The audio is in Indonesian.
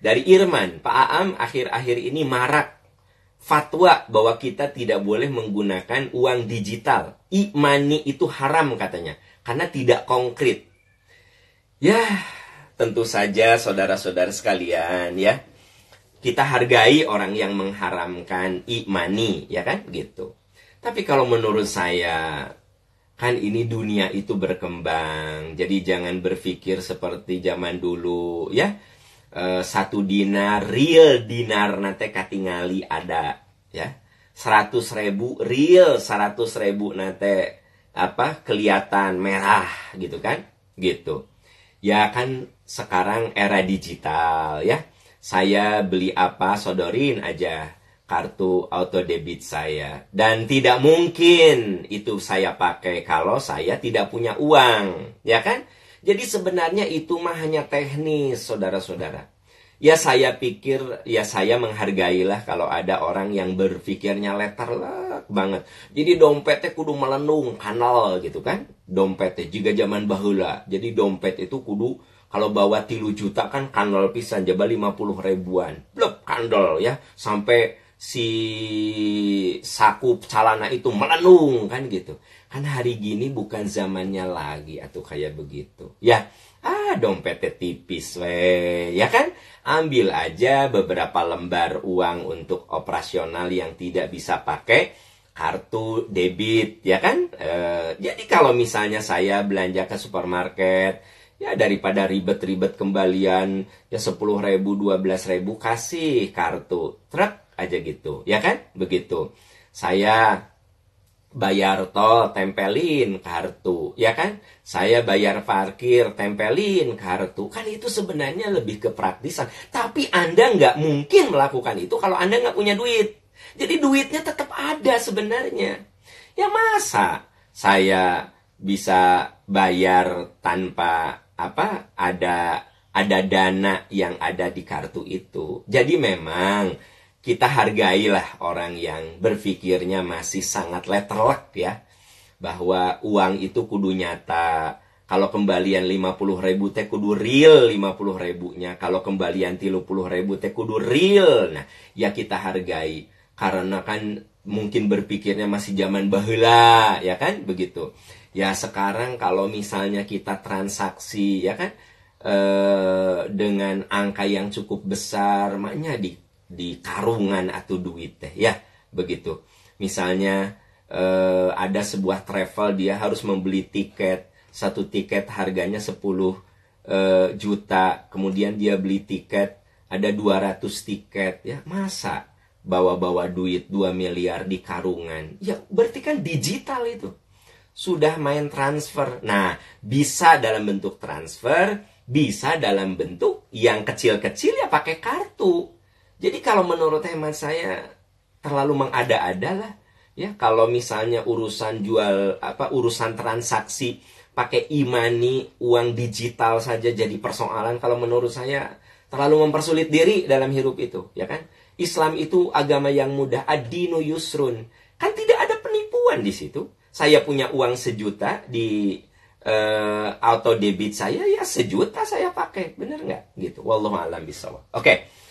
Dari Irman, Pak Aam akhir-akhir ini marak fatwa bahwa kita tidak boleh menggunakan uang digital. E-money itu haram katanya, karena tidak konkret. Ya, tentu saja saudara-saudara sekalian ya, kita hargai orang yang mengharamkan e-money, ya kan? Gitu. Tapi kalau menurut saya, kan ini dunia itu berkembang, jadi jangan berpikir seperti zaman dulu ya. Eh, satu dinar real dinar nanti katingali ada ya seratus ribu real seratus ribu nanti apa kelihatan merah gitu kan gitu ya kan sekarang era digital ya saya beli apa sodorin aja kartu auto debit saya dan tidak mungkin itu saya pakai kalau saya tidak punya uang ya kan jadi sebenarnya itu mah hanya teknis saudara-saudara Ya saya pikir, ya saya menghargailah kalau ada orang yang berpikirnya letterlek banget. Jadi dompetnya kudu melenung, kanal gitu kan. Dompetnya, juga zaman bahula. Jadi dompet itu kudu, kalau bawa tilu juta kan kanal pisan, jaba 50 ribuan. Blok, kandol ya. Sampai si saku calana itu melenung kan gitu kan hari gini bukan zamannya lagi atau kayak begitu ya ah dompetnya tipis weh ya kan ambil aja beberapa lembar uang untuk operasional yang tidak bisa pakai kartu debit ya kan e, jadi kalau misalnya saya belanja ke supermarket ya daripada ribet-ribet kembalian ya sepuluh ribu dua belas ribu kasih kartu truk aja gitu ya kan begitu saya bayar tol tempelin kartu ya kan saya bayar parkir tempelin kartu kan itu sebenarnya lebih ke praktisan tapi anda nggak mungkin melakukan itu kalau anda nggak punya duit jadi duitnya tetap ada sebenarnya ya masa saya bisa bayar tanpa apa ada ada dana yang ada di kartu itu jadi memang kita hargailah orang yang berpikirnya masih sangat letterlek ya. Bahwa uang itu kudu nyata. Kalau kembalian 50 ribu teh kudu real 50 ribunya. Kalau kembalian 30 ribu teh kudu real. Nah, ya kita hargai. Karena kan mungkin berpikirnya masih zaman bahula ya kan begitu ya sekarang kalau misalnya kita transaksi ya kan eh, dengan angka yang cukup besar maknya di di karungan atau duit teh ya begitu misalnya eh, ada sebuah travel dia harus membeli tiket satu tiket harganya 10 eh, juta kemudian dia beli tiket ada 200 tiket ya masa bawa-bawa duit 2 miliar di karungan ya berarti kan digital itu sudah main transfer nah bisa dalam bentuk transfer bisa dalam bentuk yang kecil-kecil ya pakai kartu jadi kalau menurut hemat saya terlalu mengada-ada lah. Ya, kalau misalnya urusan jual apa urusan transaksi pakai imani e uang digital saja jadi persoalan kalau menurut saya terlalu mempersulit diri dalam hidup itu, ya kan? Islam itu agama yang mudah, adino yusrun. Kan tidak ada penipuan di situ. Saya punya uang sejuta di uh, auto debit saya ya sejuta saya pakai bener nggak gitu wallahu alam bisawab oke okay.